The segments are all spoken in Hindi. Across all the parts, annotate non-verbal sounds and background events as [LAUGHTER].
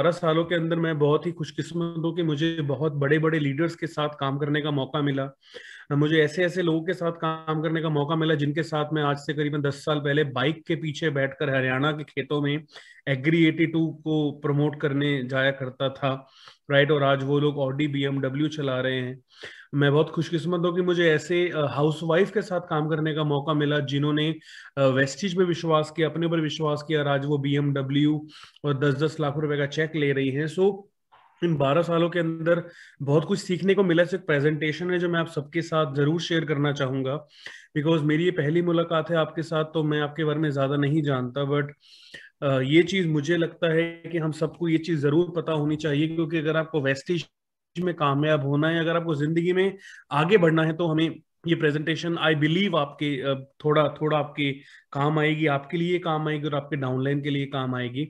बारह सालों के अंदर मैं बहुत ही खुशकिस्मत हूँ कि मुझे बहुत बड़े बड़े लीडर्स के साथ काम करने का मौका मिला मुझे ऐसे ऐसे लोगों के साथ काम करने का मौका मिला जिनके साथ मैं आज से करीबन दस साल पहले बाइक के पीछे बैठकर हरियाणा के खेतों में एग्री एटी टू को प्रमोट करने जाया करता था राइट और आज वो लोग ऑडी बी चला रहे हैं मैं बहुत खुशकिस्मत हूँ कि मुझे ऐसे हाउसवाइफ के साथ काम करने का मौका मिला जिन्होंने वेस्टिज में विश्वास किया अपने पर विश्वास किया आज वो बी और दस दस लाख रुपए का चेक ले रही हैं सो इन बारह सालों के अंदर बहुत कुछ सीखने को मिला सिर्फ प्रेजेंटेशन है जो मैं आप सबके साथ जरूर शेयर करना चाहूंगा बिकॉज मेरी ये पहली मुलाकात है आपके साथ तो मैं आपके बारे में ज्यादा नहीं जानता बट ये चीज मुझे लगता है कि हम सबको ये चीज जरूर पता होनी चाहिए क्योंकि अगर आपको वेस्टिज में कामयाब होना है अगर आपको जिंदगी में आगे बढ़ना है तो हमें ये प्रेजेंटेशन आई बिलीव आपके थोड़ा थोड़ा आपके काम आएगी आपके लिए काम आएगी और आपके डाउनलाइन के लिए काम आएगी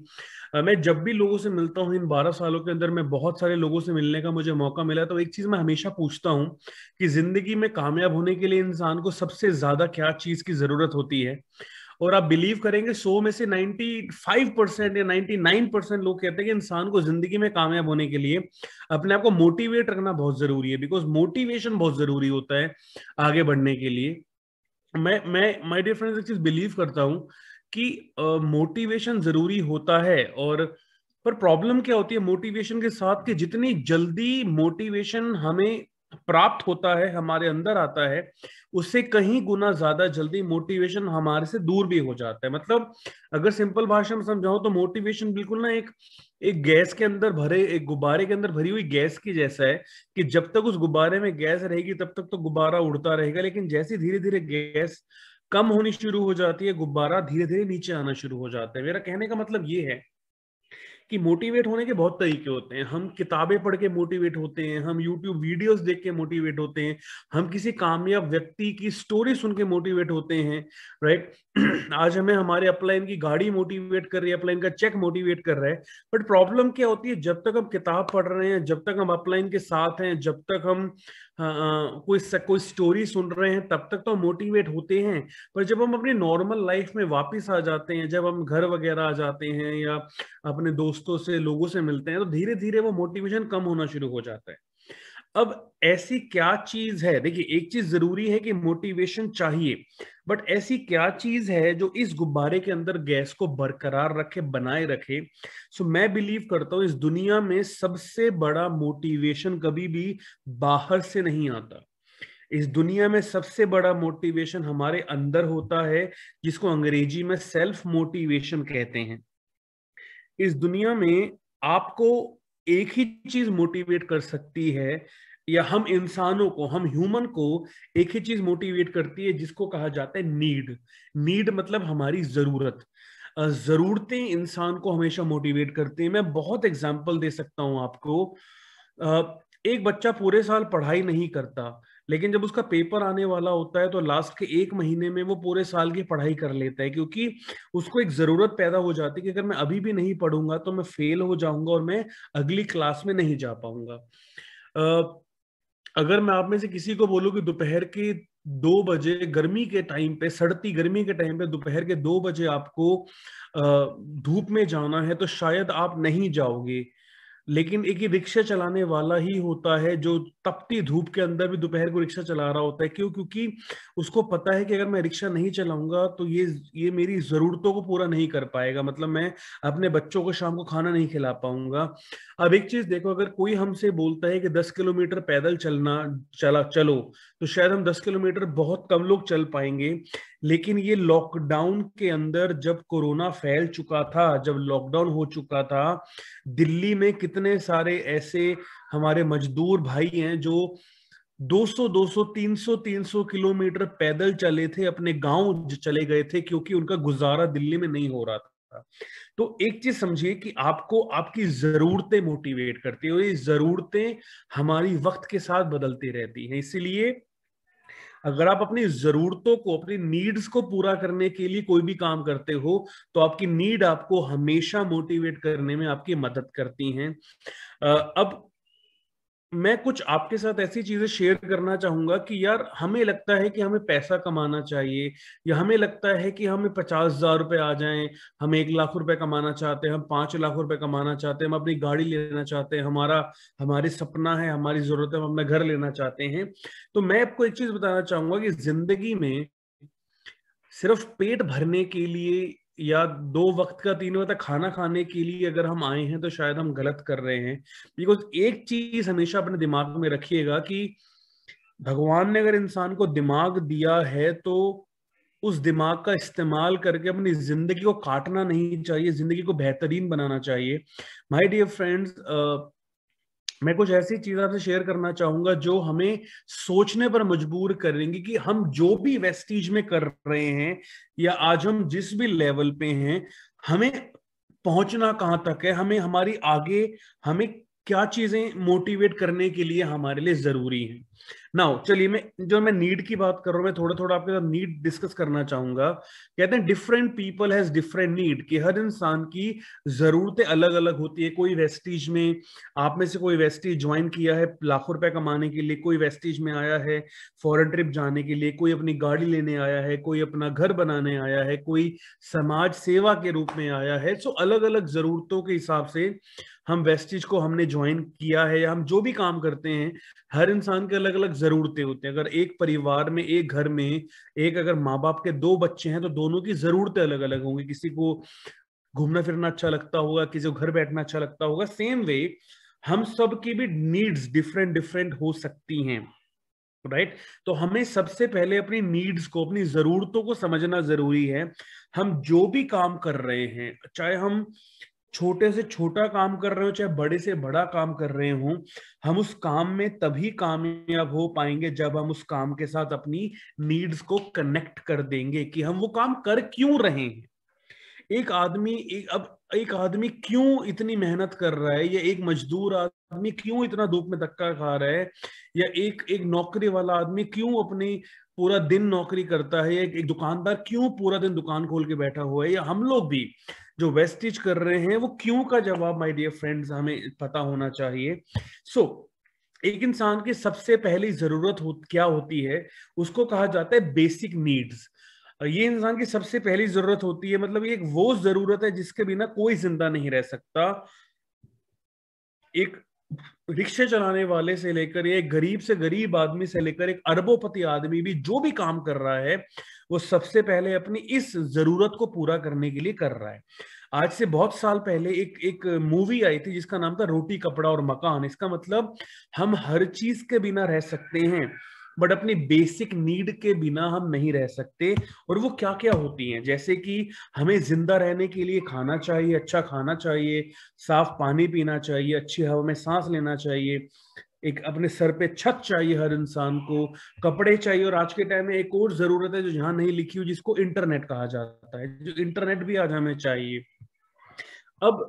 मैं जब भी लोगों से मिलता हूँ इन बारह सालों के अंदर मैं बहुत सारे लोगों से मिलने का मुझे मौका मिला तो एक चीज मैं हमेशा पूछता हूँ कि जिंदगी में कामयाब होने के लिए इंसान को सबसे ज्यादा क्या चीज की जरूरत होती है और आप बिलीव करेंगे सो में से 95 परसेंट या 99 परसेंट लोग कहते हैं कि इंसान को जिंदगी में कामयाब होने के लिए अपने आप को मोटिवेट रखना बहुत जरूरी है बिकॉज मोटिवेशन बहुत जरूरी होता है आगे बढ़ने के लिए मैं मैं माई डियर फ्रेंड्स एक चीज बिलीव करता हूँ कि मोटिवेशन uh, जरूरी होता है और पर प्रॉब्लम क्या होती है मोटिवेशन के साथ कि जितनी जल्दी मोटिवेशन हमें प्राप्त होता है हमारे अंदर आता है उससे कहीं गुना ज्यादा जल्दी मोटिवेशन हमारे से दूर भी हो जाता है मतलब अगर सिंपल भाषा में समझाओ तो मोटिवेशन बिल्कुल ना एक एक गैस के अंदर भरे एक गुब्बारे के अंदर भरी हुई गैस की जैसा है कि जब तक उस गुब्बारे में गैस रहेगी तब तक तो गुब्बारा उड़ता रहेगा लेकिन जैसे धीरे धीरे गैस कम होनी शुरू हो जाती है गुब्बारा धीरे धीरे नीचे आना शुरू हो जाता है मेरा कहने का मतलब ये है कि मोटिवेट होने के बहुत तरीके होते हैं हम किताबें पढ़ के मोटिवेट होते हैं हम यूट्यूब वीडियोस देख के मोटिवेट होते हैं हम किसी कामयाब व्यक्ति की स्टोरी सुन के मोटिवेट होते हैं राइट [CLEARS THROAT] आज हमें हमारे अपलाइन की गाड़ी मोटिवेट कर रही है अपलाइन का चेक मोटिवेट कर रहा है बट प्रॉब्लम क्या होती है जब तक हम किताब पढ़ रहे हैं जब तक हम अपलाइन के साथ हैं जब तक हम आ, कोई कोई स्टोरी सुन रहे हैं तब तक तो हम मोटिवेट होते हैं पर जब हम अपनी नॉर्मल लाइफ में वापस आ जाते हैं जब हम घर वगैरह आ जाते हैं या अपने दोस्त दोस्तों से लोगों से मिलते हैं तो धीरे धीरे वो मोटिवेशन कम होना शुरू हो जाता है अब ऐसी क्या चीज है देखिए एक चीज जरूरी है कि मोटिवेशन चाहिए बट ऐसी क्या चीज है जो इस गुब्बारे के अंदर गैस को बरकरार रखे बनाए रखे सो मैं बिलीव करता हूं इस दुनिया में सबसे बड़ा मोटिवेशन कभी भी बाहर से नहीं आता इस दुनिया में सबसे बड़ा मोटिवेशन हमारे अंदर होता है जिसको अंग्रेजी में सेल्फ मोटिवेशन कहते हैं इस दुनिया में आपको एक ही चीज मोटिवेट कर सकती है या हम इंसानों को हम ह्यूमन को एक ही चीज मोटिवेट करती है जिसको कहा जाता है नीड नीड मतलब हमारी जरूरत जरूरतें इंसान को हमेशा मोटिवेट करती है मैं बहुत एग्जाम्पल दे सकता हूं आपको एक बच्चा पूरे साल पढ़ाई नहीं करता लेकिन जब उसका पेपर आने वाला होता है तो लास्ट के एक महीने में वो पूरे साल की पढ़ाई कर लेता है क्योंकि उसको एक जरूरत पैदा हो जाती है कि अगर मैं अभी भी नहीं पढ़ूंगा तो मैं फेल हो जाऊंगा और मैं अगली क्लास में नहीं जा पाऊंगा अगर मैं आप में से किसी को बोलूं कि दोपहर के दो बजे गर्मी के टाइम पे सड़ती गर्मी के टाइम पे दोपहर के दो बजे आपको धूप में जाना है तो शायद आप नहीं जाओगे लेकिन एक रिक्शा चलाने वाला ही होता है जो तपती धूप के अंदर भी दोपहर को रिक्शा चला रहा होता है क्यों क्योंकि उसको पता है कि अगर मैं रिक्शा नहीं चलाऊंगा तो ये ये मेरी जरूरतों को पूरा नहीं कर पाएगा मतलब मैं अपने बच्चों को शाम को खाना नहीं खिला पाऊंगा अब एक चीज देखो अगर कोई हमसे बोलता है कि दस किलोमीटर पैदल चलना चला चलो तो शायद हम दस किलोमीटर बहुत कम लोग चल पाएंगे लेकिन ये लॉकडाउन के अंदर जब कोरोना फैल चुका था जब लॉकडाउन हो चुका था दिल्ली में कितने सारे ऐसे हमारे मजदूर भाई हैं जो 200 200 300 300 किलोमीटर पैदल चले थे अपने गांव चले गए थे क्योंकि उनका गुजारा दिल्ली में नहीं हो रहा था तो एक चीज समझिए कि आपको आपकी जरूरतें मोटिवेट करती है और ये जरूरतें हमारी वक्त के साथ बदलती रहती हैं इसीलिए अगर आप अपनी जरूरतों को अपनी नीड्स को पूरा करने के लिए कोई भी काम करते हो तो आपकी नीड आपको हमेशा मोटिवेट करने में आपकी मदद करती हैं अब मैं कुछ आपके साथ ऐसी चीजें शेयर करना चाहूंगा कि यार हमें लगता है कि हमें पैसा कमाना चाहिए या हमें लगता है कि हमें पचास हजार रुपये आ जाएं हम एक लाख रुपए कमाना चाहते हैं हम पांच लाख रुपए कमाना चाहते हैं हम अपनी गाड़ी लेना चाहते हैं हमारा हमारी सपना है हमारी जरूरत है हम अपना घर लेना चाहते हैं तो मैं आपको एक चीज बताना चाहूंगा कि जिंदगी में सिर्फ पेट भरने के लिए या दो वक्त का तीन वक्त खाना खाने के लिए अगर हम आए हैं तो शायद हम गलत कर रहे हैं बिकॉज एक चीज हमेशा अपने दिमाग में रखिएगा कि भगवान ने अगर इंसान को दिमाग दिया है तो उस दिमाग का इस्तेमाल करके अपनी जिंदगी को काटना नहीं चाहिए जिंदगी को बेहतरीन बनाना चाहिए माय डियर फ्रेंड्स मैं कुछ ऐसी चीज आपसे शेयर करना चाहूंगा जो हमें सोचने पर मजबूर करेंगी कि हम जो भी वेस्टीज में कर रहे हैं या आज हम जिस भी लेवल पे हैं हमें पहुंचना कहाँ तक है हमें हमारी आगे हमें क्या चीजें मोटिवेट करने के लिए हमारे लिए जरूरी हैं नाउ चलिए मैं जो मैं नीड की बात कर रहा हूं मैं थोड़ा थोड़ा आपके साथ नीड डिस्कस करना चाहूंगा कहते हैं different people has different need कि हर इंसान की जरूरतें अलग अलग होती है कोई वेस्टिज में आप में से कोई वेस्टिज ज्वाइन किया है लाखों रुपए कमाने के लिए कोई वेस्टिज में आया है फॉरन ट्रिप जाने के लिए कोई अपनी गाड़ी लेने आया है कोई अपना घर बनाने आया है कोई समाज सेवा के रूप में आया है सो अलग अलग जरूरतों के हिसाब से हम वेस्टिज को हमने ज्वाइन किया है या हम जो भी काम करते हैं हर इंसान के अलग अलग जरूरतें होती हैं अगर एक परिवार में एक घर में एक अगर माँ बाप के दो बच्चे हैं तो दोनों की जरूरतें अलग अलग होंगी किसी को घूमना फिरना अच्छा लगता होगा किसी को घर बैठना अच्छा लगता होगा सेम वे हम सब की भी नीड्स डिफरेंट डिफरेंट हो सकती हैं राइट right? तो हमें सबसे पहले अपनी नीड्स को अपनी जरूरतों को समझना जरूरी है हम जो भी काम कर रहे हैं चाहे हम छोटे से छोटा काम कर रहे हो चाहे बड़े से बड़ा काम कर रहे हो हम उस काम में तभी कामयाब हो पाएंगे जब हम उस काम के साथ अपनी नीड्स को कनेक्ट कर देंगे कि हम वो काम कर क्यों रहे हैं एक आदमी एक अब एक आदमी क्यों इतनी मेहनत कर रहा है या एक मजदूर आदमी क्यों इतना धूप में धक्का खा रहा है या एक एक नौकरी वाला आदमी क्यों अपनी पूरा दिन नौकरी करता है या एक, एक दुकानदार क्यों पूरा दिन दुकान खोल के बैठा हुआ है या हम लोग भी जो वेस्टेज कर रहे हैं वो क्यों का जवाब माय डियर फ्रेंड्स हमें पता होना चाहिए सो so, एक इंसान की सबसे पहली जरूरत हो, क्या होती है उसको कहा जाता है बेसिक नीड्स ये इंसान की सबसे पहली जरूरत होती है मतलब ये एक वो जरूरत है जिसके बिना कोई जिंदा नहीं रह सकता एक रिक्शे चलाने वाले से लेकर एक गरीब से गरीब आदमी से लेकर एक अरबोपति आदमी भी जो भी काम कर रहा है वो सबसे पहले अपनी इस जरूरत को पूरा करने के लिए कर रहा है आज से बहुत साल पहले एक एक मूवी आई थी जिसका नाम था रोटी कपड़ा और मकान इसका मतलब हम हर चीज के बिना रह सकते हैं बट अपनी बेसिक नीड के बिना हम नहीं रह सकते और वो क्या क्या होती हैं जैसे कि हमें जिंदा रहने के लिए खाना चाहिए अच्छा खाना चाहिए साफ पानी पीना चाहिए अच्छी हवा में सांस लेना चाहिए एक अपने सर पे छत चाहिए हर इंसान को कपड़े चाहिए और आज के टाइम में एक और जरूरत है जो यहाँ नहीं लिखी हुई जिसको इंटरनेट कहा जाता है जो इंटरनेट भी आज हमें चाहिए अब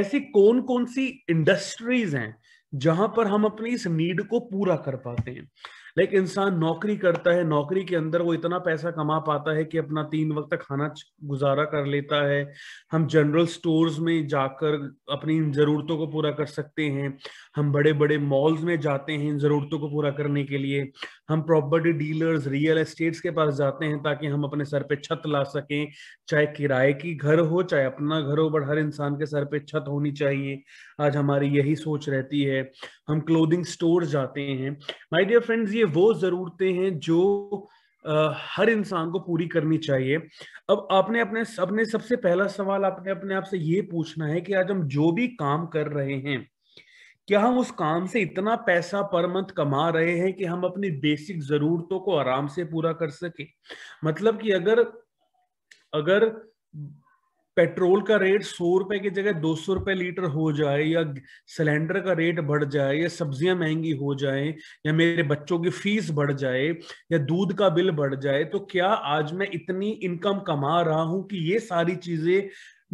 ऐसी कौन कौन सी इंडस्ट्रीज हैं जहां पर हम अपनी इस नीड को पूरा कर पाते हैं लाइक इंसान नौकरी करता है नौकरी के अंदर वो इतना पैसा कमा पाता है कि अपना तीन वक्त खाना गुजारा कर लेता है हम जनरल स्टोर्स में जाकर अपनी इन ज़रूरतों को पूरा कर सकते हैं हम बड़े बड़े मॉल्स में जाते हैं इन ज़रूरतों को पूरा करने के लिए हम प्रॉपर्टी डीलर्स रियल एस्टेट्स के पास जाते हैं ताकि हम अपने सर पे छत ला सकें चाहे किराए की घर हो चाहे अपना घर हो बट हर इंसान के सर पे छत होनी चाहिए आज हमारी यही सोच रहती है हम क्लोदिंग स्टोर जाते हैं माई डियर फ्रेंड्स ये वो ज़रूरतें हैं जो Uh, हर इंसान को पूरी करनी चाहिए अब आपने अपने अपने सबसे पहला सवाल आपने अपने आप से ये पूछना है कि आज हम जो भी काम कर रहे हैं क्या हम उस काम से इतना पैसा पर मंथ कमा रहे हैं कि हम अपनी बेसिक ज़रूरतों को आराम से पूरा कर सके मतलब कि अगर अगर पेट्रोल का रेट सौ रुपए की जगह दो सौ रुपए लीटर हो जाए या सिलेंडर का रेट बढ़ जाए या सब्जियां महंगी हो जाए या मेरे बच्चों की फीस बढ़ जाए या दूध का बिल बढ़ जाए तो क्या आज मैं इतनी इनकम कमा रहा हूं कि ये सारी चीजें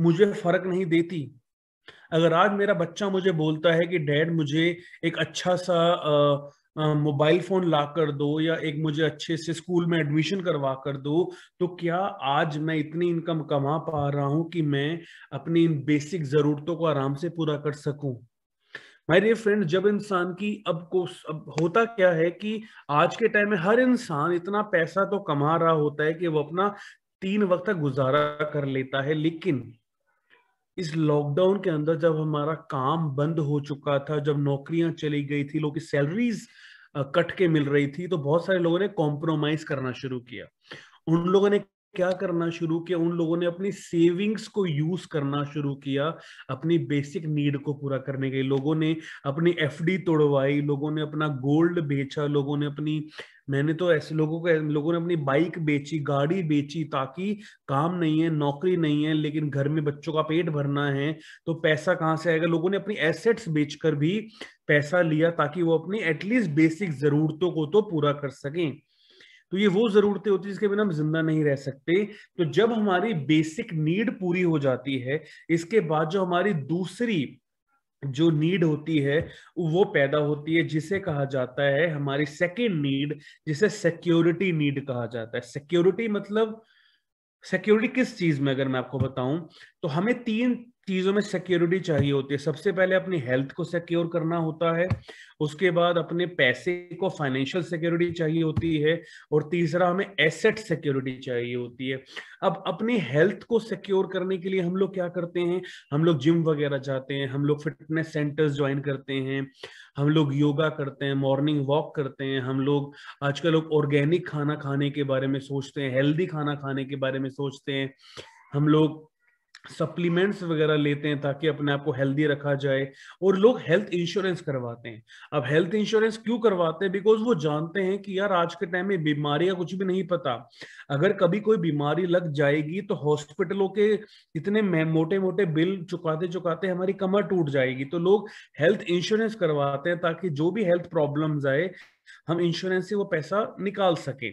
मुझे फर्क नहीं देती अगर आज मेरा बच्चा मुझे बोलता है कि डैड मुझे एक अच्छा सा आ, मोबाइल फोन ला कर दो या एक मुझे अच्छे से स्कूल में एडमिशन करवा कर दो तो क्या आज मैं इतनी इनकम कमा पा रहा हूं कि मैं अपनी इन बेसिक जरूरतों को आराम से पूरा कर सकूं माई डियर फ्रेंड जब इंसान की अब को अब होता क्या है कि आज के टाइम में हर इंसान इतना पैसा तो कमा रहा होता है कि वो अपना तीन वक्त गुजारा कर लेता है लेकिन इस लॉकडाउन के अंदर जब हमारा काम बंद हो चुका था जब नौकरियां चली गई थी लोगों की सैलरीज कट के मिल रही थी तो बहुत सारे लोगों ने कॉम्प्रोमाइज करना शुरू किया उन लोगों ने क्या करना शुरू किया उन लोगों ने अपनी सेविंग्स को यूज करना शुरू किया अपनी बेसिक नीड को पूरा करने के लिए लोगों ने अपनी एफडी तोड़वाई लोगों ने अपना गोल्ड बेचा लोगों ने अपनी मैंने तो ऐसे लोगों को लोगों ने अपनी बाइक बेची गाड़ी बेची ताकि काम नहीं है नौकरी नहीं है लेकिन घर में बच्चों का पेट भरना है तो पैसा कहाँ से आएगा लोगों ने अपनी एसेट्स बेचकर भी पैसा लिया ताकि वो अपनी एटलीस्ट बेसिक जरूरतों को तो पूरा कर सकें तो ये वो जरूरतें होती है जिसके बिना हम जिंदा नहीं रह सकते तो जब हमारी बेसिक नीड पूरी हो जाती है इसके बाद जो हमारी दूसरी जो नीड होती है वो पैदा होती है जिसे कहा जाता है हमारी सेकेंड नीड जिसे सिक्योरिटी नीड कहा जाता है सिक्योरिटी मतलब सिक्योरिटी किस चीज में अगर मैं आपको बताऊं तो हमें तीन चीजों में सिक्योरिटी चाहिए होती है सबसे पहले अपनी हेल्थ को सिक्योर करना होता है उसके बाद अपने पैसे को फाइनेंशियल सिक्योरिटी चाहिए होती है और तीसरा हमें एसेट सिक्योरिटी चाहिए होती है अब अपनी हेल्थ को सिक्योर करने के लिए हम लोग क्या करते हैं हम लोग जिम वगैरह जाते हैं हम लोग फिटनेस सेंटर्स ज्वाइन करते हैं हम लोग योगा करते हैं मॉर्निंग वॉक करते हैं हम लोग आजकल लोग ऑर्गेनिक खाना खाने के बारे में सोचते हैं हेल्दी खाना खाने के बारे में सोचते हैं हम लोग सप्लीमेंट्स वगैरह लेते हैं ताकि अपने आप को हेल्दी रखा जाए और लोग हेल्थ इंश्योरेंस करवाते हैं अब हेल्थ इंश्योरेंस क्यों करवाते हैं बिकॉज वो जानते हैं कि यार आज के टाइम में बीमारी का कुछ भी नहीं पता अगर कभी कोई बीमारी लग जाएगी तो हॉस्पिटलों के इतने मोटे मोटे बिल चुकाते चुकाते हमारी कमर टूट जाएगी तो लोग हेल्थ इंश्योरेंस करवाते हैं ताकि जो भी हेल्थ प्रॉब्लम आए हम इंश्योरेंस से वो पैसा निकाल सके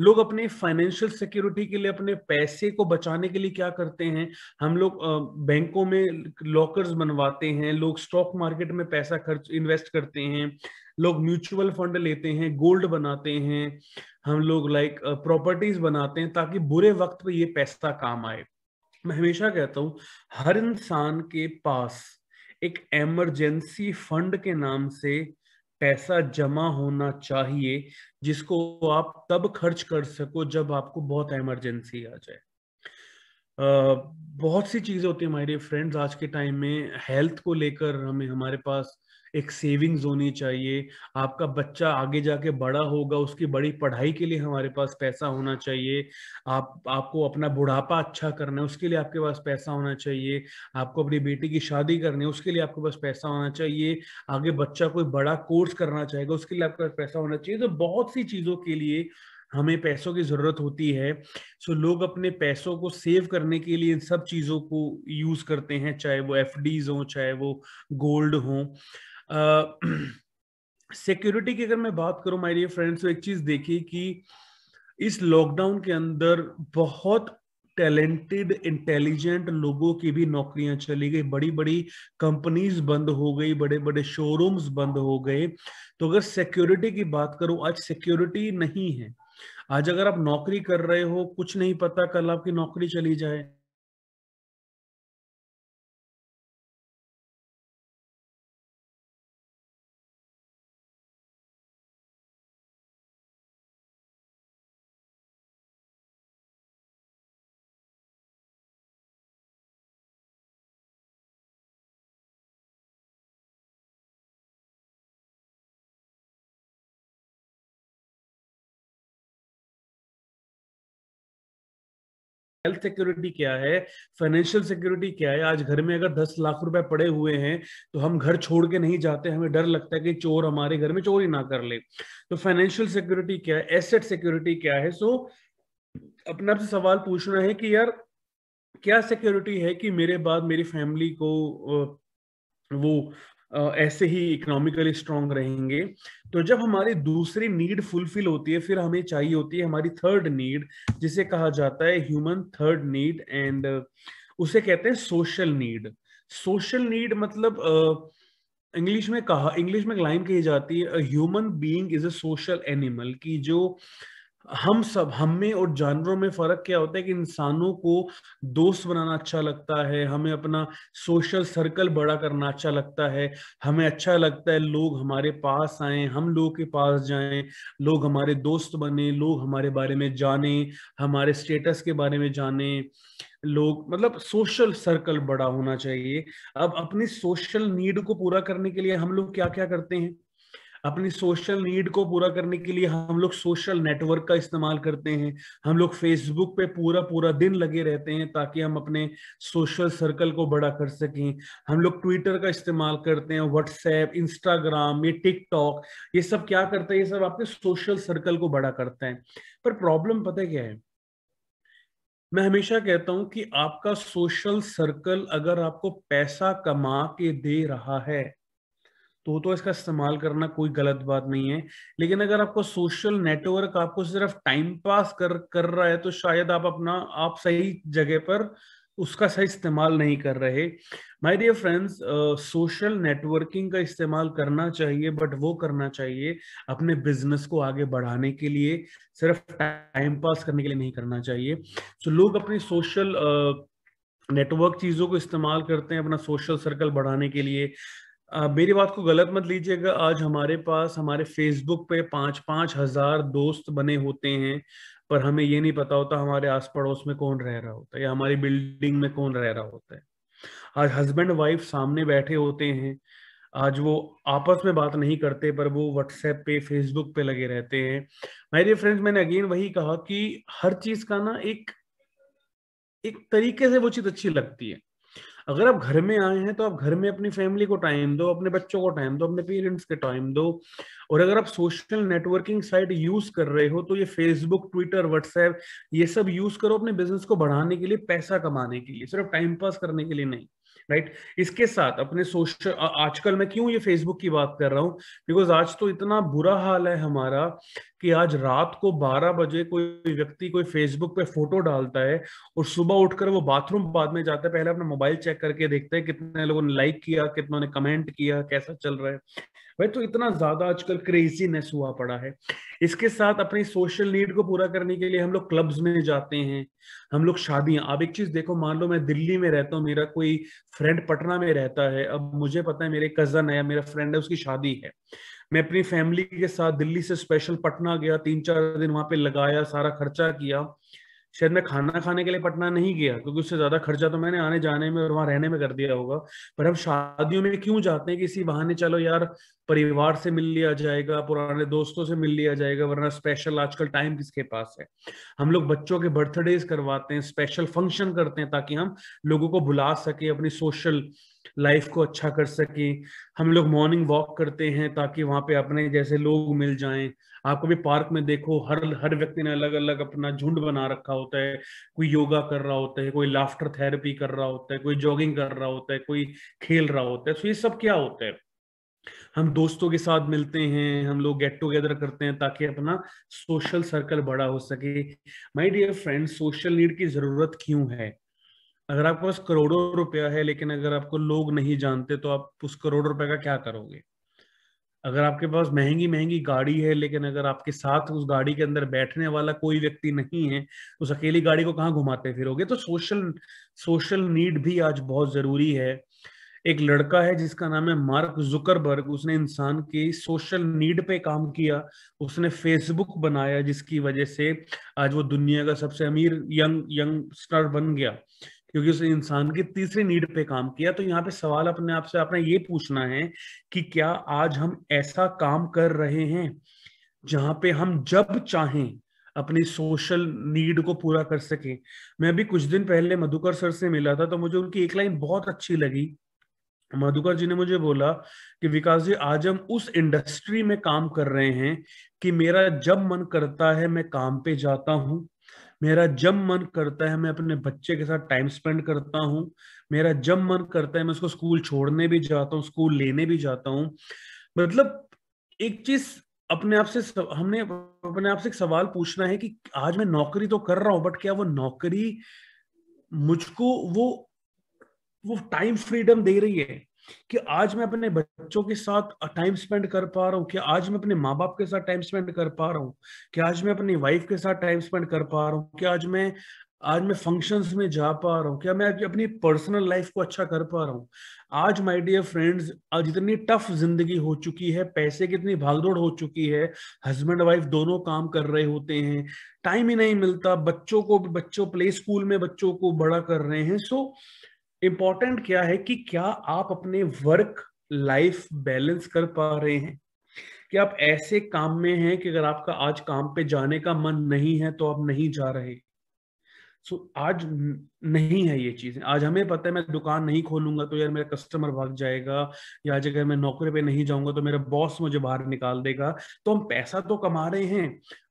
लोग अपने फाइनेंशियल सिक्योरिटी के लिए अपने पैसे को बचाने के लिए क्या करते हैं हम लोग बैंकों में लॉकर्स बनवाते हैं लोग स्टॉक मार्केट में पैसा खर्च इन्वेस्ट करते हैं लोग म्यूचुअल फंड लेते हैं गोल्ड बनाते हैं हम लोग लाइक प्रॉपर्टीज बनाते हैं ताकि बुरे वक्त पर ये पैसा काम आए मैं हमेशा कहता हूँ हर इंसान के पास एक एमरजेंसी फंड के नाम से पैसा जमा होना चाहिए जिसको आप तब खर्च कर सको जब आपको बहुत इमरजेंसी आ जाए बहुत सी चीज़ें होती है हमारे फ्रेंड्स आज के टाइम में हेल्थ को लेकर हमें हमारे पास एक सेविंग्स होनी चाहिए आपका बच्चा आगे जाके बड़ा होगा उसकी बड़ी पढ़ाई के लिए हमारे पास पैसा होना चाहिए आप आपको अपना बुढ़ापा अच्छा करना है उसके लिए आपके पास पैसा होना चाहिए आपको अपनी बेटी की शादी करनी है उसके लिए आपके पास पैसा होना चाहिए आगे बच्चा कोई बड़ा कोर्स करना चाहेगा उसके लिए आपके पास पैसा होना चाहिए तो बहुत सी चीज़ों के लिए हमें पैसों की जरूरत होती है सो लोग अपने पैसों को सेव करने के लिए इन सब चीजों को यूज करते हैं चाहे वो एफ हो चाहे वो गोल्ड हो सिक्योरिटी की अगर मैं बात करूं माय डियर फ्रेंड्स तो एक चीज देखिए कि इस लॉकडाउन के अंदर बहुत टैलेंटेड इंटेलिजेंट लोगों की भी नौकरियां चली गई बड़ी बड़ी कंपनीज बंद हो गई बड़े बड़े शोरूम्स बंद हो गए तो अगर सिक्योरिटी की बात करूं आज सिक्योरिटी नहीं है आज अगर आप नौकरी कर रहे हो कुछ नहीं पता कल आपकी नौकरी चली जाए हेल्थ सिक्योरिटी क्या है फाइनेंशियल सिक्योरिटी क्या है आज घर में अगर दस लाख रुपए पड़े हुए हैं तो हम घर छोड़ के नहीं जाते हमें डर लगता है कि चोर हमारे घर में चोरी ना कर ले तो फाइनेंशियल सिक्योरिटी क्या है एसेट सिक्योरिटी क्या है सो अपने आपसे सवाल पूछना है कि यार क्या सिक्योरिटी है कि मेरे बाद मेरी फैमिली को वो ऐसे ही इकोनॉमिकली स्ट्रांग रहेंगे तो जब हमारी दूसरी नीड फुलफिल होती है फिर हमें चाहिए होती है हमारी थर्ड नीड जिसे कहा जाता है ह्यूमन थर्ड नीड एंड उसे कहते हैं सोशल नीड सोशल नीड मतलब इंग्लिश uh, में कहा इंग्लिश में लाइन कही जाती है human being is a social animal की जो uh, हम सब हम में और जानवरों में फर्क क्या होता है कि इंसानों को दोस्त बनाना अच्छा लगता है हमें अपना सोशल सर्कल बड़ा करना अच्छा लगता है हमें अच्छा लगता है लोग हमारे पास आए हम लोग के पास जाएं लोग हमारे दोस्त बने लोग हमारे बारे में जाने हमारे स्टेटस के बारे में जाने लोग मतलब सोशल सर्कल बड़ा होना चाहिए अब अपनी सोशल नीड को पूरा करने के लिए हम लोग क्या क्या करते हैं अपनी सोशल नीड को पूरा करने के लिए हम लोग सोशल नेटवर्क का इस्तेमाल करते हैं हम लोग फेसबुक पे पूरा पूरा दिन लगे रहते हैं ताकि हम अपने सोशल सर्कल को बड़ा कर सकें हम लोग ट्विटर का इस्तेमाल करते हैं व्हाट्सएप इंस्टाग्राम ये टिकटॉक ये सब क्या करता है ये सब आपके सोशल सर्कल को बड़ा करता है पर प्रॉब्लम पता क्या है मैं हमेशा कहता हूं कि आपका सोशल सर्कल अगर आपको पैसा कमा के दे रहा है तो तो इसका इस्तेमाल करना कोई गलत बात नहीं है लेकिन अगर आपको सोशल नेटवर्क आपको सिर्फ टाइम पास कर कर रहा है तो शायद आप अपना आप सही जगह पर उसका सही इस्तेमाल नहीं कर रहे my dear friends social networking का इस्तेमाल करना चाहिए बट वो करना चाहिए अपने बिजनेस को आगे बढ़ाने के लिए सिर्फ टाइम पास करने के लिए नहीं करना चाहिए सो तो so, लोग अपनी सोशल नेटवर्क चीज़ों को इस्तेमाल करते हैं अपना सोशल सर्कल बढ़ाने के लिए आ, मेरी बात को गलत मत लीजिएगा आज हमारे पास हमारे फेसबुक पे पांच पांच हजार दोस्त बने होते हैं पर हमें ये नहीं पता होता हमारे आस पड़ोस में कौन रह रहा होता है या हमारी बिल्डिंग में कौन रह रहा होता है आज हस्बैंड वाइफ सामने बैठे होते हैं आज वो आपस में बात नहीं करते पर वो व्हाट्सएप पे फेसबुक पे लगे रहते हैं माय डियर फ्रेंड्स मैंने अगेन वही कहा कि हर चीज का ना एक एक तरीके से वो चीज अच्छी लगती है अगर आप घर में आए हैं तो आप घर में अपनी फैमिली को टाइम दो अपने बच्चों को टाइम दो अपने पेरेंट्स के टाइम दो और अगर आप सोशल नेटवर्किंग साइट यूज कर रहे हो तो ये फेसबुक ट्विटर व्हाट्सएप ये सब यूज करो अपने बिजनेस को बढ़ाने के लिए पैसा कमाने के लिए सिर्फ टाइम पास करने के लिए नहीं राइट इसके साथ अपने सोशल आजकल मैं क्यों ये फेसबुक की बात कर रहा हूँ बिकॉज आज तो इतना बुरा हाल है हमारा कि आज रात को 12 बजे कोई व्यक्ति कोई फेसबुक पे फोटो डालता है और सुबह उठकर वो बाथरूम बाद में जाता है पहले अपना मोबाइल चेक करके देखता है कितने लोगों ने लाइक किया कितनों ने कमेंट किया कैसा चल रहा है भाई तो इतना ज्यादा आजकल क्रेजीनेस हुआ पड़ा है इसके साथ अपनी सोशल नीड को पूरा करने के लिए हम लोग क्लब्स में जाते हैं हम लोग शादियां आप एक चीज देखो मान लो मैं दिल्ली में रहता हूँ मेरा कोई फ्रेंड पटना में रहता है अब मुझे पता है मेरे कजन है मेरा फ्रेंड है उसकी शादी है मैं अपनी फैमिली के साथ दिल्ली से स्पेशल पटना गया तीन चार दिन वहां पे लगाया सारा खर्चा किया शायद मैं खाना खाने के लिए पटना नहीं गया क्योंकि उससे ज्यादा खर्चा तो मैंने आने जाने में और वहां रहने में कर दिया होगा पर हम शादियों में क्यों जाते हैं कि इसी बहाने चलो यार परिवार से मिल लिया जाएगा पुराने दोस्तों से मिल लिया जाएगा वरना स्पेशल आजकल टाइम किसके पास है हम लोग बच्चों के बर्थडेज करवाते हैं स्पेशल फंक्शन करते हैं ताकि हम लोगों को बुला सके अपनी सोशल लाइफ को अच्छा कर सके हम लोग मॉर्निंग वॉक करते हैं ताकि वहां पे अपने जैसे लोग मिल जाएं आपको भी पार्क में देखो हर हर व्यक्ति ने अलग अलग अपना झुंड बना रखा होता है कोई योगा कर रहा होता है कोई लाफ्टर थेरेपी कर रहा होता है कोई जॉगिंग कर रहा होता है कोई खेल रहा होता है तो ये सब क्या होता है हम दोस्तों के साथ मिलते हैं हम लोग गेट टुगेदर करते हैं ताकि अपना सोशल सर्कल बड़ा हो सके my dear friend social need की जरूरत क्यों है अगर आपके पास करोड़ों रुपया है लेकिन अगर आपको लोग नहीं जानते तो आप उस करोड़ रुपए का क्या करोगे अगर आपके पास महंगी महंगी गाड़ी है लेकिन अगर आपके साथ उस गाड़ी के अंदर बैठने वाला कोई व्यक्ति नहीं है उस अकेली गाड़ी को कहाँ घुमाते फिरोगे तो सोशल सोशल नीड भी आज बहुत जरूरी है एक लड़का है जिसका नाम है मार्क जुकरबर्ग उसने इंसान की सोशल नीड पे काम किया उसने फेसबुक बनाया जिसकी वजह से आज वो दुनिया का सबसे अमीर यंग यंगस्टर बन गया क्योंकि उसने इंसान की तीसरी नीड पे काम किया तो यहाँ पे सवाल अपने आप से आपने ये पूछना है कि क्या आज हम ऐसा काम कर रहे हैं जहां पे हम जब चाहें अपनी सोशल नीड को पूरा कर सके मैं अभी कुछ दिन पहले मधुकर सर से मिला था तो मुझे उनकी एक लाइन बहुत अच्छी लगी मधुकर जी ने मुझे बोला कि विकास जी आज हम उस इंडस्ट्री में काम कर रहे हैं कि मेरा जब मन करता है मैं काम पे जाता हूं मेरा जब मन करता है मैं अपने बच्चे के साथ टाइम स्पेंड करता हूँ मेरा जब मन करता है मैं उसको स्कूल छोड़ने भी जाता हूँ स्कूल लेने भी जाता हूँ मतलब एक चीज अपने आप से हमने अपने आप से एक सवाल पूछना है कि आज मैं नौकरी तो कर रहा हूँ बट क्या वो नौकरी मुझको वो वो टाइम फ्रीडम दे रही है कि आज मैं अपने बच्चों के साथ टाइम स्पेंड कर पा रहा हूँ कि आज मैं अपने माँ बाप के साथ टाइम स्पेंड कर पा रहा हूँ कि आज मैं अपनी वाइफ के साथ टाइम स्पेंड कर पा रहा हूँ कि आज मैं आज मैं फंक्शंस में जा पा रहा हूँ क्या मैं अपनी पर्सनल लाइफ को अच्छा कर पा रहा हूँ आज माय डियर फ्रेंड्स आज इतनी टफ जिंदगी हो चुकी है पैसे की इतनी भागदौड़ हो चुकी है हस्बैंड वाइफ दोनों काम कर रहे होते हैं टाइम ही नहीं मिलता बच्चों को बच्चों प्ले स्कूल में बच्चों को बड़ा कर रहे हैं सो so, इंपॉर्टेंट क्या है कि क्या आप अपने वर्क लाइफ बैलेंस कर पा रहे हैं कि आप ऐसे काम में हैं कि अगर आपका आज काम पे जाने का मन नहीं है तो आप नहीं जा रहे सो आज नहीं है ये चीज़ें आज हमें पता है मैं दुकान नहीं खोलूंगा तो यार मेरा कस्टमर भाग जाएगा या आज अगर मैं नौकरी पे नहीं जाऊंगा तो मेरा बॉस मुझे बाहर निकाल देगा तो हम पैसा तो कमा रहे हैं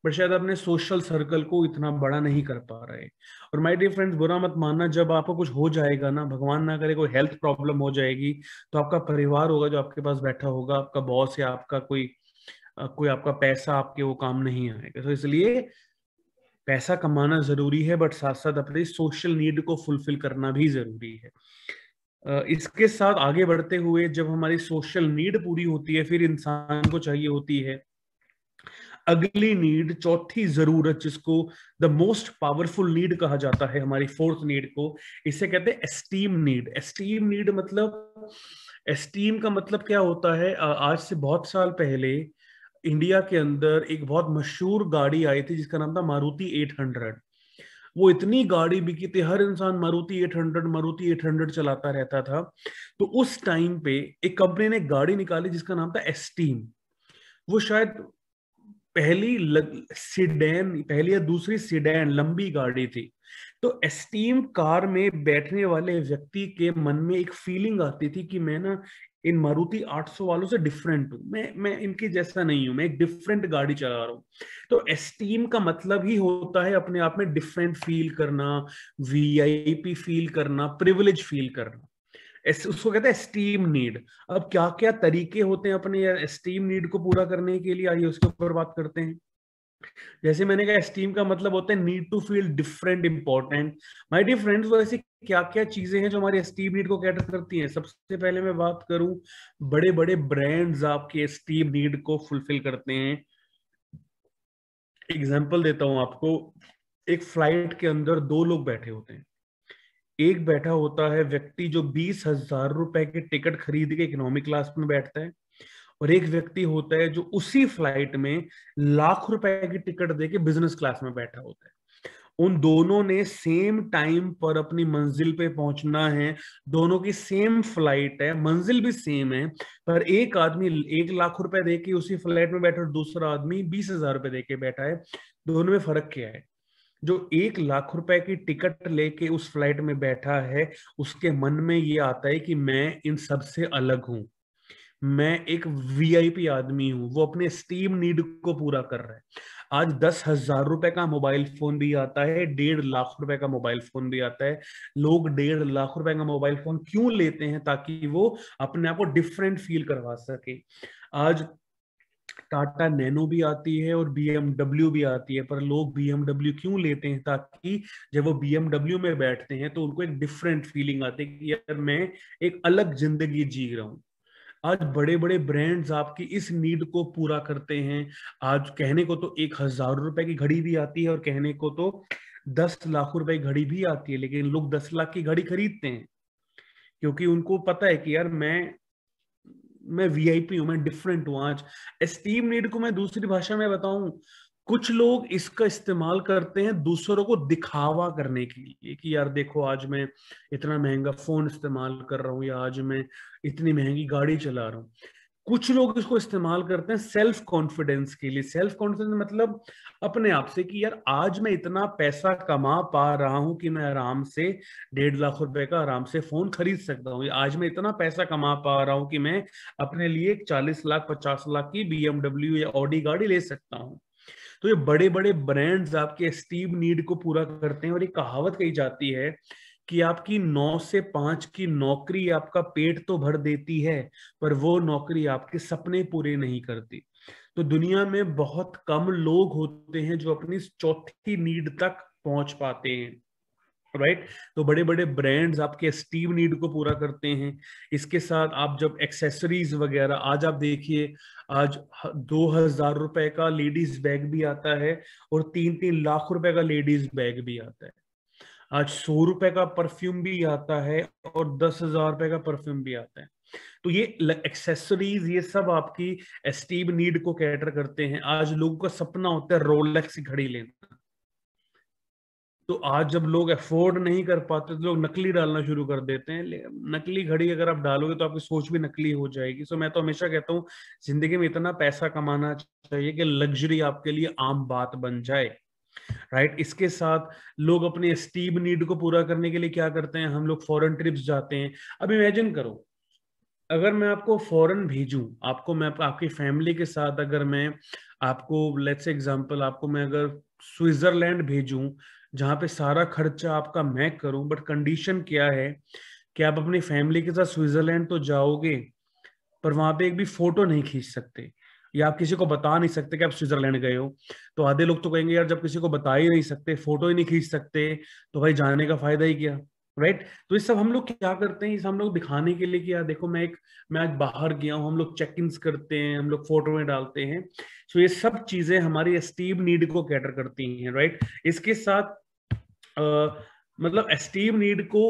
बट शायद अपने सोशल सर्कल को इतना बड़ा नहीं कर पा रहे और माय डियर फ्रेंड्स बुरा मत मानना जब आपको कुछ हो जाएगा ना भगवान ना करे कोई हेल्थ प्रॉब्लम हो जाएगी तो आपका परिवार होगा जो आपके पास बैठा होगा आपका बॉस या आपका कोई कोई आपका पैसा आपके वो काम नहीं आएगा तो इसलिए पैसा कमाना जरूरी है बट साथ साथ अपने सोशल नीड को फुलफिल करना भी जरूरी है इसके साथ आगे बढ़ते हुए जब हमारी सोशल नीड पूरी होती है फिर इंसान को चाहिए होती है अगली नीड चौथी जरूरत जिसको द मोस्ट पावरफुल नीड कहा जाता है हमारी फोर्थ नीड को इसे कहते हैं एस्टीम नीड एस्टीम नीड मतलब एस्टीम का मतलब क्या होता है आज से बहुत साल पहले इंडिया के अंदर एक बहुत मशहूर गाड़ी आई थी जिसका नाम था मारुति 800 वो इतनी गाड़ी बिकी थी हर इंसान मारुति 800 मारुति 800 चलाता रहता था तो उस टाइम पे एक कंपनी ने गाड़ी निकाली जिसका नाम था एस्टीम वो शायद पहली लग, पहली या दूसरी सिडेन लंबी गाड़ी थी तो एस्टीम कार में बैठने वाले व्यक्ति के मन में एक फीलिंग आती थी कि मैं ना इन मारुति 800 वालों से डिफरेंट हूं मैं मैं इनके जैसा नहीं हूं मैं एक डिफरेंट गाड़ी चला रहा हूं तो एस्टीम का मतलब ही होता है अपने आप में डिफरेंट फील करना वीआईपी फील करना प्रिविलेज फील करना उसको कहते हैं स्टीम नीड अब क्या क्या तरीके होते हैं अपने स्टीम नीड को पूरा करने के लिए आइए उसके ऊपर बात करते हैं जैसे मैंने कहा स्टीम का मतलब होता है need to feel different important my dear friends वो ऐसी क्या क्या चीजें हैं जो हमारी एस्टीम नीड को कैटर करती हैं सबसे पहले मैं बात करूं बड़े बड़े ब्रांड्स आपके एस्टीम नीड को फुलफिल करते हैं एग्जाम्पल देता हूं आपको एक फ्लाइट के अंदर दो लोग बैठे होते हैं एक बैठा होता है व्यक्ति जो बीस हजार रुपए के टिकट खरीद के इकोनॉमिक क्लास में बैठता है और एक व्यक्ति होता है जो उसी फ्लाइट में लाख रुपए की टिकट देके बिजनेस क्लास में बैठा होता है उन दोनों ने सेम टाइम पर अपनी मंजिल पे पहुंचना है दोनों की सेम फ्लाइट है मंजिल भी सेम है पर एक आदमी एक लाख रुपए दे के उसी फ्लाइट में बैठा और दूसरा आदमी बीस हजार रुपए दे के बैठा है दोनों में फर्क क्या है जो एक लाख रुपए की टिकट लेके उस फ्लाइट में बैठा है उसके मन में ये आता है कि मैं इन सबसे अलग हूं मैं एक वीआईपी आदमी हूं वो अपने स्टीम नीड को पूरा कर रहा है आज दस हजार रुपए का मोबाइल फोन भी आता है डेढ़ लाख रुपए का मोबाइल फोन भी आता है लोग डेढ़ लाख रुपए का मोबाइल फोन क्यों लेते हैं ताकि वो अपने आप को डिफरेंट फील करवा सके आज टाटा नैनो भी आती है और बीएमडब्ल्यू भी आती है पर लोग बीएमडब्ल्यू क्यों लेते हैं ताकि जब वो बीएमडब्ल्यू में बैठते हैं तो उनको एक डिफरेंट फीलिंग आती है कि यार मैं एक अलग जिंदगी जी रहा हूँ आज बड़े बड़े ब्रांड्स आपकी इस नीड को पूरा करते हैं आज कहने को तो एक हजार रुपए की घड़ी भी आती है और कहने को तो दस लाख रुपए की घड़ी भी आती है लेकिन लोग दस लाख की घड़ी खरीदते हैं क्योंकि उनको पता है कि यार मैं मैं वीआईपी हूं मैं डिफरेंट हूं आज एस्टीम नीड को मैं दूसरी भाषा में बताऊं कुछ लोग इसका इस्तेमाल करते हैं दूसरों को दिखावा करने के लिए कि यार देखो आज मैं इतना महंगा फोन इस्तेमाल कर रहा हूं या आज मैं इतनी महंगी गाड़ी चला रहा हूँ कुछ लोग इसको इस्तेमाल करते हैं सेल्फ कॉन्फिडेंस के लिए सेल्फ कॉन्फिडेंस मतलब अपने आप से कि यार आज मैं इतना पैसा कमा पा रहा हूं कि मैं आराम से डेढ़ लाख रुपए का आराम से फोन खरीद सकता हूं आज मैं इतना पैसा कमा पा रहा हूं कि मैं अपने लिए चालीस लाख पचास लाख की बीएमडब्ल्यू या ऑडी गाड़ी ले सकता हूं तो ये बड़े बड़े ब्रांड्स आपके स्टीव नीड को पूरा करते हैं और ये कहावत कही जाती है कि आपकी नौ से पांच की नौकरी आपका पेट तो भर देती है पर वो नौकरी आपके सपने पूरे नहीं करती तो दुनिया में बहुत कम लोग होते हैं जो अपनी चौथी नीड तक पहुंच पाते हैं राइट right? तो बड़े बड़े ब्रांड्स आपके स्टीव नीड को पूरा करते हैं इसके साथ आप जब एक्सेसरीज वगैरह आज आप देखिए आज दो हजार रुपए का लेडीज बैग भी आता है और तीन तीन लाख रुपए का लेडीज बैग भी आता है आज सौ रुपए का परफ्यूम भी आता है और दस हजार रुपए का परफ्यूम भी आता है तो ये एक्सेसरीज ये सब आपकी स्टीव नीड को कैटर करते हैं आज लोगों का सपना होता है रोलेक्स घड़ी लेना तो आज जब लोग अफोर्ड नहीं कर पाते तो लोग नकली डालना शुरू कर देते हैं नकली घड़ी अगर आप डालोगे तो आपकी सोच भी नकली हो जाएगी सो मैं तो हमेशा कहता हूँ जिंदगी में इतना पैसा कमाना चाहिए कि लग्जरी आपके लिए आम बात बन जाए राइट इसके साथ लोग अपने स्टीब नीड को पूरा करने के लिए क्या करते हैं हम लोग फॉरेन ट्रिप्स जाते हैं अब इमेजिन करो अगर मैं आपको फॉरेन भेजूं आपको मैं आपकी फैमिली के साथ अगर मैं आपको लेट्स एग्जांपल आपको मैं अगर स्विट्जरलैंड भेजूं जहां पे सारा खर्चा आपका मैं करूं बट कंडीशन क्या है कि आप अपनी फैमिली के साथ स्विट्जरलैंड तो जाओगे पर वहां पे एक भी फोटो नहीं खींच सकते या आप किसी को बता नहीं सकते कि आप स्विट्जरलैंड गए हो तो आधे लोग तो कहेंगे यार जब किसी को बता ही नहीं सकते फोटो ही नहीं खींच सकते तो भाई जाने का फायदा ही क्या राइट right? तो इस सब हम लोग क्या करते हैं इस हम लोग दिखाने के लिए कि यार देखो मैं एक मैं आज बाहर गया हूँ हम लोग चेक इन करते हैं हम लोग फोटो में डालते हैं सो so ये सब चीजें हमारी स्टीव नीड को कैटर करती हैं राइट right? इसके साथ मतलब एस्टीम नीड को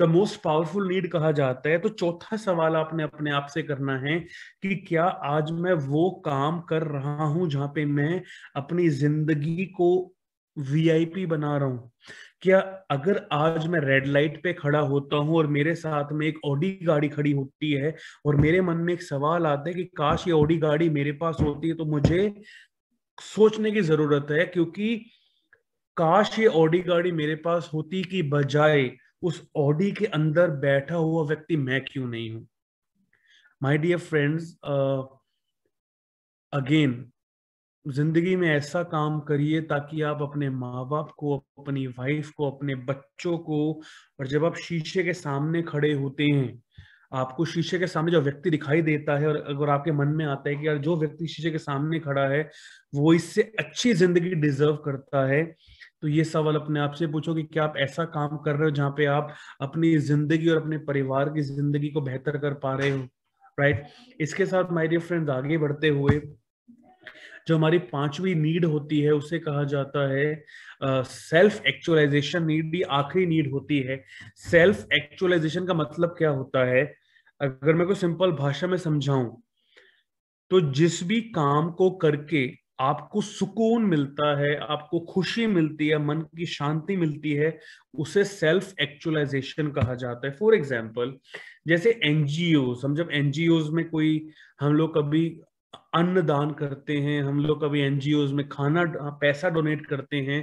द मोस्ट पावरफुल नीड कहा जाता है तो चौथा सवाल आपने अपने आप से करना है कि क्या आज मैं वो काम कर रहा हूं जहां पे मैं अपनी जिंदगी को वीआईपी बना रहा हूं क्या अगर आज मैं रेड लाइट पे खड़ा होता हूं और मेरे साथ में एक ऑडी गाड़ी खड़ी होती है और मेरे मन में एक सवाल आता है कि काश ये ऑडी गाड़ी मेरे पास होती है तो मुझे सोचने की जरूरत है क्योंकि काश ये ऑडी गाड़ी मेरे पास होती की बजाय उस ऑडी के अंदर बैठा हुआ व्यक्ति मैं क्यों नहीं हूं माय डियर फ्रेंड्स अगेन जिंदगी में ऐसा काम करिए ताकि आप अपने माँ बाप को अपनी वाइफ को अपने बच्चों को और जब आप शीशे के सामने खड़े होते हैं आपको शीशे के सामने जो व्यक्ति दिखाई देता है और अगर आपके मन में आता है कि यार जो व्यक्ति शीशे के सामने खड़ा है वो इससे अच्छी जिंदगी डिजर्व करता है तो ये सवाल अपने आप से पूछो कि क्या आप ऐसा काम कर रहे हो जहाँ पे आप अपनी जिंदगी और अपने परिवार की जिंदगी को बेहतर कर पा रहे हो राइट इसके साथ माय डियर फ्रेंड्स आगे बढ़ते हुए जो हमारी पांचवी नीड होती है उसे कहा जाता है सेल्फ एक्चुअलाइजेशन नीड भी आखिरी नीड होती है सेल्फ एक्चुअलाइजेशन का मतलब क्या होता है अगर मैं को सिंपल भाषा में समझाऊं तो जिस भी काम को करके आपको सुकून मिलता है आपको खुशी मिलती है मन की शांति मिलती है उसे सेल्फ एक्चुअलाइजेशन कहा जाता है फॉर एग्जाम्पल जैसे एनजीओ हम जब एनजीओ में कोई हम लोग कभी अन्न दान करते हैं हम लोग कभी एनजीओ में खाना पैसा डोनेट करते हैं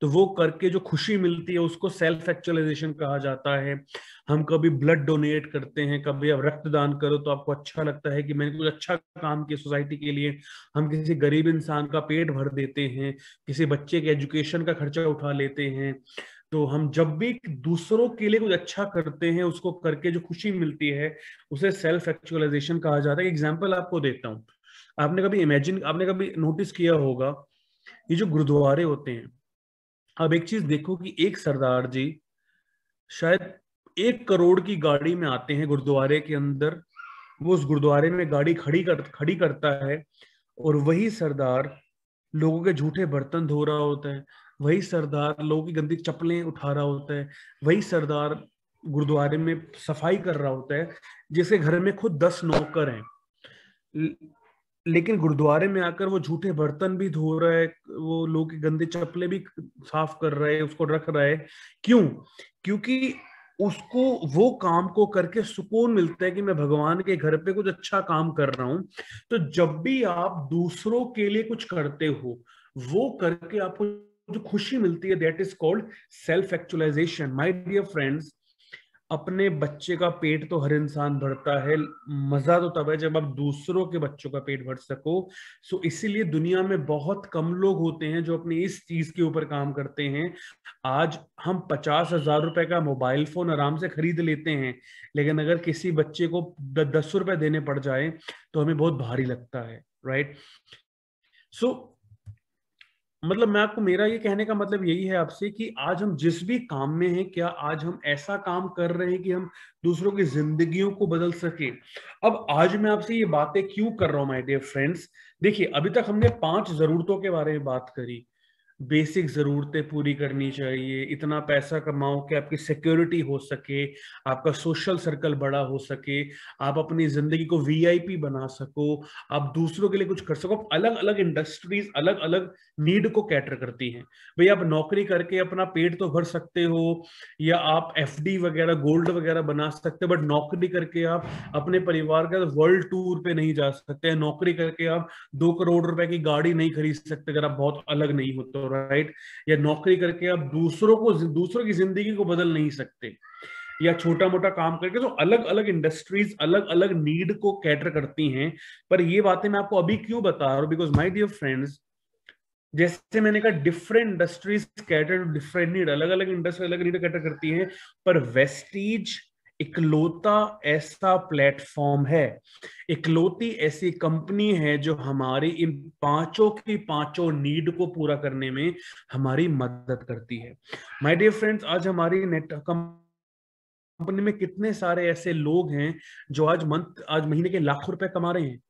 तो वो करके जो खुशी मिलती है उसको सेल्फ एक्चुअलाइजेशन कहा जाता है हम कभी ब्लड डोनेट करते हैं कभी आप रक्तदान करो तो आपको अच्छा लगता है कि मैंने कुछ अच्छा काम किया सोसाइटी के लिए हम किसी गरीब इंसान का पेट भर देते हैं किसी बच्चे के एजुकेशन का खर्चा उठा लेते हैं तो हम जब भी दूसरों के लिए कुछ अच्छा करते हैं उसको करके जो खुशी मिलती है उसे सेल्फ एक्चुअलाइजेशन कहा जाता है एग्जाम्पल आपको देता हूँ आपने कभी इमेजिन आपने कभी नोटिस किया होगा ये जो गुरुद्वारे होते हैं अब एक चीज देखो कि एक सरदार जी शायद एक करोड़ की गाड़ी में आते हैं गुरुद्वारे के अंदर वो उस गुरुद्वारे में गाड़ी खड़ी कर खड़ी करता है और वही सरदार लोगों के झूठे बर्तन धो रहा होता है वही सरदार लोगों की गंदी चप्पलें उठा रहा होता है वही सरदार गुरुद्वारे में सफाई कर रहा होता है जिसके घर में खुद दस नौकर हैं लेकिन गुरुद्वारे में आकर वो झूठे बर्तन भी धो रहा है वो लोग के गंदे चप्पले भी साफ कर रहा है उसको रख रहा है क्यों क्योंकि उसको वो काम को करके सुकून मिलता है कि मैं भगवान के घर पे कुछ अच्छा काम कर रहा हूं तो जब भी आप दूसरों के लिए कुछ करते हो वो करके आपको जो खुशी मिलती है that is called self actualization my dear friends अपने बच्चे का पेट तो हर इंसान भरता है मजा तो तब है जब आप दूसरों के बच्चों का पेट भर सको सो इसीलिए दुनिया में बहुत कम लोग होते हैं जो अपने इस चीज के ऊपर काम करते हैं आज हम पचास हजार रुपए का मोबाइल फोन आराम से खरीद लेते हैं लेकिन अगर किसी बच्चे को दस रुपए देने पड़ जाए तो हमें बहुत भारी लगता है राइट सो मतलब मैं आपको मेरा ये कहने का मतलब यही है आपसे कि आज हम जिस भी काम में हैं क्या आज हम ऐसा काम कर रहे हैं कि हम दूसरों की जिंदगियों को बदल सके अब आज मैं आपसे ये बातें क्यों कर रहा हूं माय डियर फ्रेंड्स देखिए अभी तक हमने पांच जरूरतों के बारे में बात करी बेसिक ज़रूरतें पूरी करनी चाहिए इतना पैसा कमाओ कि आपकी सिक्योरिटी हो सके आपका सोशल सर्कल बड़ा हो सके आप अपनी ज़िंदगी को वीआईपी बना सको आप दूसरों के लिए कुछ कर सको अलग अलग इंडस्ट्रीज अलग अलग नीड को कैटर करती हैं भाई आप नौकरी करके अपना पेट तो भर सकते हो या आप एफ वगैरह गोल्ड वगैरह बना सकते हो बट नौकरी करके आप अपने परिवार का वर्ल्ड टूर पे नहीं जा सकते नौकरी करके आप दो करोड़ रुपए की गाड़ी नहीं खरीद सकते अगर आप बहुत अलग नहीं होते तो। राइट या नौकरी करके आप दूसरों को दूसरों की जिंदगी को बदल नहीं सकते या छोटा मोटा काम करके तो अलग अलग इंडस्ट्रीज अलग अलग नीड को कैटर करती हैं पर ये बातें मैं आपको अभी क्यों बता रहा हूं बिकॉज माई डियर फ्रेंड्स जैसे मैंने कहा different industries cater to different need अलग अलग इंडस्ट्री अलग नीड कैटर करती हैं पर वेस्टीज इकलौता ऐसा प्लेटफॉर्म है इकलौती ऐसी कंपनी है जो हमारी इन पांचों की पांचों नीड को पूरा करने में हमारी मदद करती है माय डियर फ्रेंड्स आज हमारी नेट कंपनी में कितने सारे ऐसे लोग हैं जो आज मंथ आज महीने के लाखों रुपए कमा रहे हैं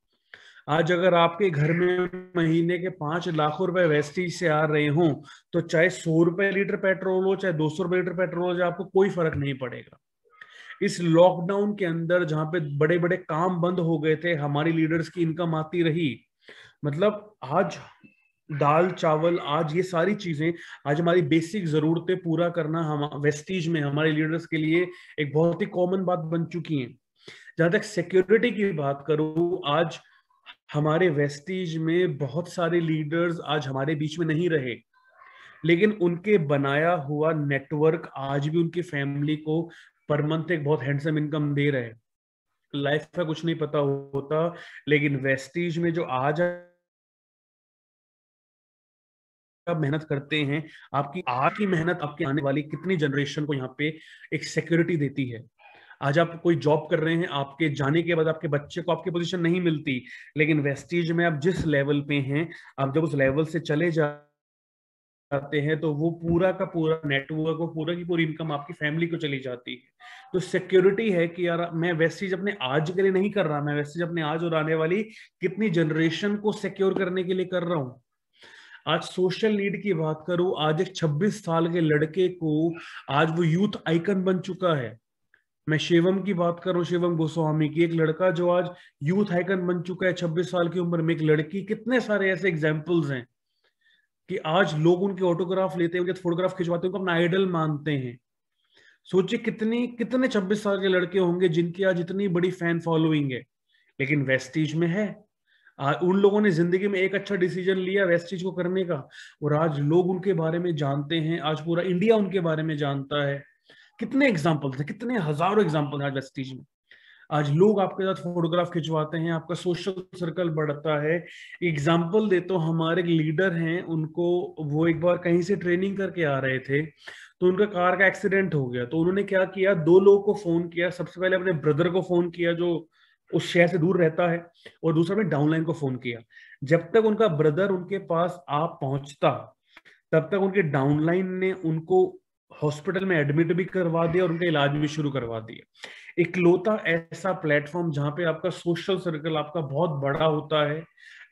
आज अगर आपके घर में महीने के पांच लाखों रुपए वेस्टीज से आ रहे हों तो चाहे सौ रुपए लीटर पेट्रोल हो चाहे दो सौ रुपए लीटर पेट्रोल हो आपको कोई फर्क नहीं पड़ेगा इस लॉकडाउन के अंदर जहां पे बड़े बड़े काम बंद हो गए थे हमारी लीडर्स की इनकम आती रही मतलब आज दाल चावल आज ये सारी चीजें आज हमारी बेसिक जरूरतें पूरा करना हम वेस्टीज में हमारे लीडर्स के लिए एक बहुत ही कॉमन बात बन चुकी है जहां तक सिक्योरिटी की बात करूं आज हमारे वेस्टीज में बहुत सारे लीडर्स आज हमारे बीच में नहीं रहे लेकिन उनके बनाया हुआ नेटवर्क आज भी उनकी फैमिली को पर मंथ एक बहुत हैंडसम इनकम दे रहे हैं लाइफ का कुछ नहीं पता होता लेकिन वेस्टेज में जो आज आप मेहनत करते हैं आपकी आज की मेहनत आपके आने वाली कितनी जनरेशन को यहाँ पे एक सिक्योरिटी देती है आज आप कोई जॉब कर रहे हैं आपके जाने के बाद आपके बच्चे को आपकी पोजीशन नहीं मिलती लेकिन वेस्टिज में आप जिस लेवल पे हैं आप जब उस लेवल से चले जा जाते हैं तो वो पूरा का पूरा नेटवर्क और पूरा की पूरी इनकम आपकी फैमिली को चली जाती है तो सिक्योरिटी है कि यार मैं वेस्टेज अपने आज के लिए नहीं कर रहा मैं वैसे अपने आज और आने वाली कितनी जनरेशन को सिक्योर करने के लिए कर रहा हूँ आज सोशल नीड की बात करूं आज एक 26 साल के लड़के को आज वो यूथ आइकन बन चुका है मैं शिवम की बात करूं शिवम गोस्वामी की एक लड़का जो आज यूथ आइकन बन चुका है 26 साल की उम्र में एक लड़की कितने सारे ऐसे एग्जाम्पल्स हैं कि आज लोग उनके ऑटोग्राफ लेते हैं उनके फोटोग्राफ खिंचवाते हैं उनको अपना आइडल मानते हैं सोचिए कितनी कितने 26 साल के लड़के होंगे जिनकी आज इतनी बड़ी फैन फॉलोइंग है लेकिन वेस्टिज में है आ, उन लोगों ने जिंदगी में एक अच्छा डिसीजन लिया वेस्टिज को करने का और आज लोग उनके बारे में जानते हैं आज पूरा इंडिया उनके बारे में जानता है कितने एग्जाम्पल है कितने हजारों एग्जाम्पल आज वेस्टिज में आज लोग आपके साथ फोटोग्राफ खिंचवाते हैं आपका सोशल सर्कल बढ़ता है एग्जाम्पल दे तो हमारे लीडर हैं उनको वो एक बार कहीं से ट्रेनिंग करके आ रहे थे तो उनका कार का एक्सीडेंट हो गया तो उन्होंने क्या किया दो लोगों को फोन किया सबसे पहले अपने ब्रदर को फोन किया जो उस शहर से दूर रहता है और दूसरा अपने डाउनलाइन को फोन किया जब तक उनका ब्रदर उनके पास आ पहुंचता तब तक उनके डाउनलाइन ने उनको हॉस्पिटल में एडमिट भी करवा दिया और उनका इलाज भी शुरू करवा दिया इकलौता ऐसा प्लेटफॉर्म जहाँ पे आपका सोशल सर्कल आपका बहुत बड़ा होता है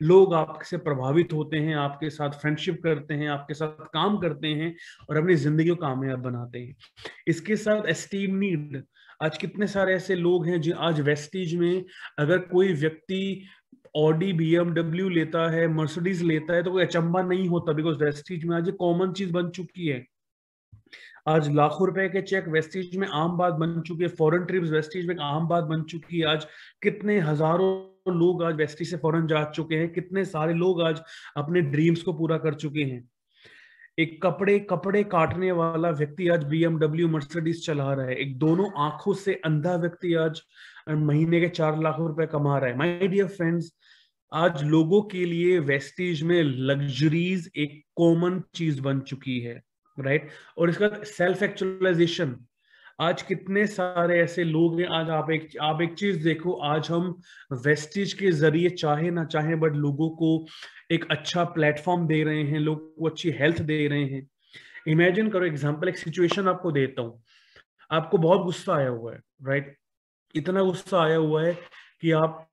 लोग आपसे प्रभावित होते हैं आपके साथ फ्रेंडशिप करते हैं आपके साथ काम करते हैं और अपनी जिंदगी को कामयाब बनाते हैं इसके साथ एस्टीम नीड आज कितने सारे ऐसे लोग हैं जो आज वेस्टिज में अगर कोई व्यक्ति ऑडी बी लेता है मर्सिडीज लेता है तो कोई अचंबा नहीं होता बिकॉज वेस्टिज में आज कॉमन चीज बन चुकी है आज लाखों रुपए के चेक वेस्टेज में आम बात बन चुकी है फॉरेन ट्रिप्स वेस्टेज में आम बात बन चुकी है आज कितने हजारों लोग आज वेस्टेज से फॉरेन जा चुके हैं कितने सारे लोग आज अपने ड्रीम्स को पूरा कर चुके हैं एक कपड़े कपड़े काटने वाला व्यक्ति आज बीएमडब्ल्यू मर्सिडीज चला रहा है एक दोनों आंखों से अंधा व्यक्ति आज महीने के चार लाख रुपए कमा रहा है माय डियर फ्रेंड्स आज लोगों के लिए वेस्टेज में लग्जरीज एक कॉमन चीज बन चुकी है राइट और इसके बाद सेल्फ एक्चुअलाइजेशन आज कितने सारे ऐसे लोग हैं आज आप एक आप एक चीज देखो आज हम वेस्टिज के जरिए चाहे ना चाहे बट लोगों को एक अच्छा प्लेटफॉर्म दे रहे हैं लोग को अच्छी हेल्थ दे रहे हैं इमेजिन करो एग्जाम्पल एक सिचुएशन आपको देता हूँ आपको बहुत गुस्सा आया हुआ है राइट इतना गुस्सा आया हुआ है कि आप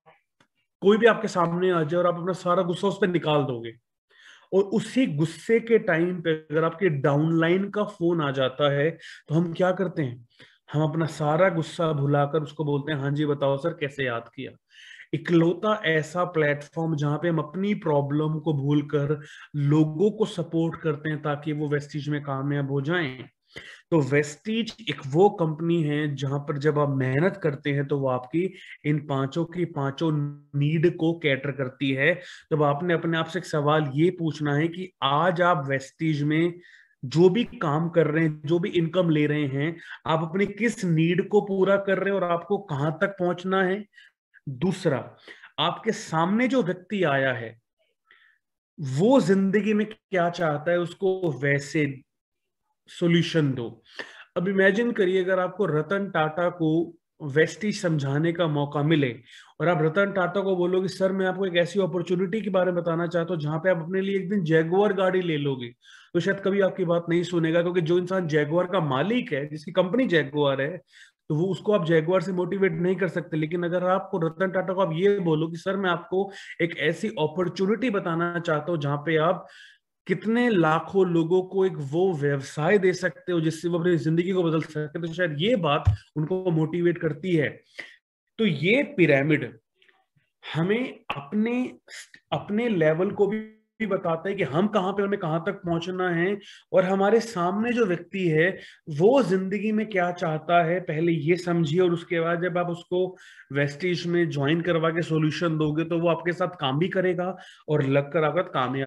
कोई भी आपके सामने आ जाए और आप अपना सारा गुस्सा उस पर निकाल दोगे और उसी गुस्से के टाइम पे अगर आपके डाउनलाइन का फोन आ जाता है तो हम क्या करते हैं हम अपना सारा गुस्सा भुलाकर उसको बोलते हैं हाँ जी बताओ सर कैसे याद किया इकलौता ऐसा प्लेटफॉर्म जहां पे हम अपनी प्रॉब्लम को भूलकर लोगों को सपोर्ट करते हैं ताकि वो वेस्टिज में कामयाब हो जाएं तो वेस्टीज एक वो कंपनी है जहां पर जब आप मेहनत करते हैं तो वो आपकी इन पांचों की पांचों नीड को कैटर करती है तो आपने अपने आप से एक सवाल ये पूछना है कि आज आप वेस्टीज में जो भी काम कर रहे हैं जो भी इनकम ले रहे हैं आप अपनी किस नीड को पूरा कर रहे हैं और आपको कहां तक पहुंचना है दूसरा आपके सामने जो व्यक्ति आया है वो जिंदगी में क्या चाहता है उसको वैसे सॉल्यूशन दो अब इमेजिन करिए अगर आपको रतन टाटा को वेस्टी समझाने का मौका मिले और आप रतन टाटा को बोलोगे सर मैं आपको एक ऐसी अपॉर्चुनिटी के बारे में बताना चाहता हूँ जहां पे आप अपने लिए एक दिन जैगुअर गाड़ी ले लोगे तो शायद कभी आपकी बात नहीं सुनेगा क्योंकि जो इंसान जैगुआर का मालिक है जिसकी कंपनी जैगुआर है तो वो उसको आप जैगुआर से मोटिवेट नहीं कर सकते लेकिन अगर आपको रतन टाटा को आप ये बोलो कि सर मैं आपको एक ऐसी अपॉर्चुनिटी बताना चाहता हूँ जहां पे आप कितने लाखों लोगों को एक वो व्यवसाय दे सकते हो जिससे वो अपनी जिंदगी को बदल सकते तो शायद ये बात उनको मोटिवेट करती है तो ये पिरामिड हमें अपने अपने लेवल को भी भी बताता है कि हम कहां पे हमें कहां तक पहुंचना है और हमारे सामने जो व्यक्ति है वो जिंदगी में क्या चाहता है पहले ये समझिए और उसके बाद जब आप उसको वेस्टेज में ज्वाइन करवा के सोल्यूशन दोगे तो वो आपके साथ काम भी करेगा और लगकर आपका कामयाब